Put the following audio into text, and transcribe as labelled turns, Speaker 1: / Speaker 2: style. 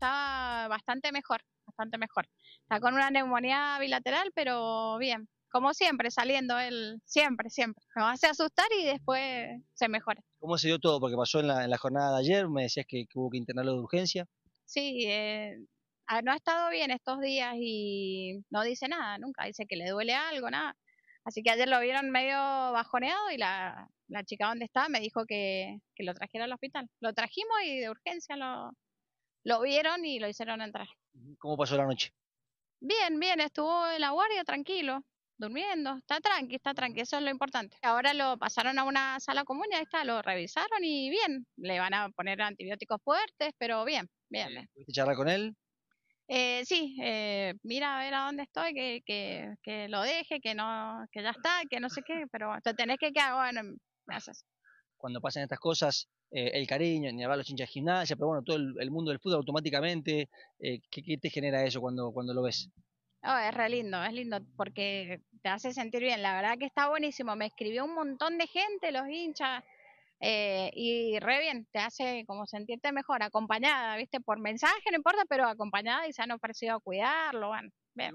Speaker 1: Estaba bastante mejor, bastante mejor. Está con una neumonía bilateral, pero bien, como siempre, saliendo él, siempre, siempre. Nos hace asustar y después se mejora.
Speaker 2: ¿Cómo se dio todo? Porque pasó en la, jornada de ayer, me decías que, hubo que internarlo de urgencia.
Speaker 1: Sí, eh, ah, no ha estado bien estos días y no dice nada, nunca dice que le duele algo, nada. Así que ayer lo vieron medio bajoneado y la, la chica donde estaba me dijo que lo trajera al hospital. Lo trajimos y de urgencia lo, lo vieron y lo hicieron entrar.
Speaker 2: ¿Cómo pasó la noche?
Speaker 1: Bien, bien, estuvo en la guardia tranquilo, durmiendo, está tranqui, está tranqui, eso es lo importante. Ahora lo pasaron a una sala común y ahí está, lo revisaron y bien, le van a poner antibióticos fuertes, pero bien, bien.
Speaker 2: ¿Puedes charlar con él?
Speaker 1: Eh, sí, eh, mira a ver a dónde estoy, que, que, que, lo deje, que no, que ya está, que no sé qué, pero te tenés que quedar, bueno, gracias
Speaker 2: cuando pasan estas cosas, eh, el cariño, ni hablar los hinchas de gimnasia, pero bueno, todo el, mundo del fútbol automáticamente, eh, ¿qué, te genera eso cuando, cuando lo ves?
Speaker 1: Oh, es re lindo, es lindo porque te hace sentir bien, la verdad que está buenísimo, me escribió un montón de gente, los hinchas, eh, y re bien, te hace como sentirte mejor, acompañada, viste, por mensaje,
Speaker 2: no importa, pero acompañada y se han ofrecido a cuidarlo, bueno, bien.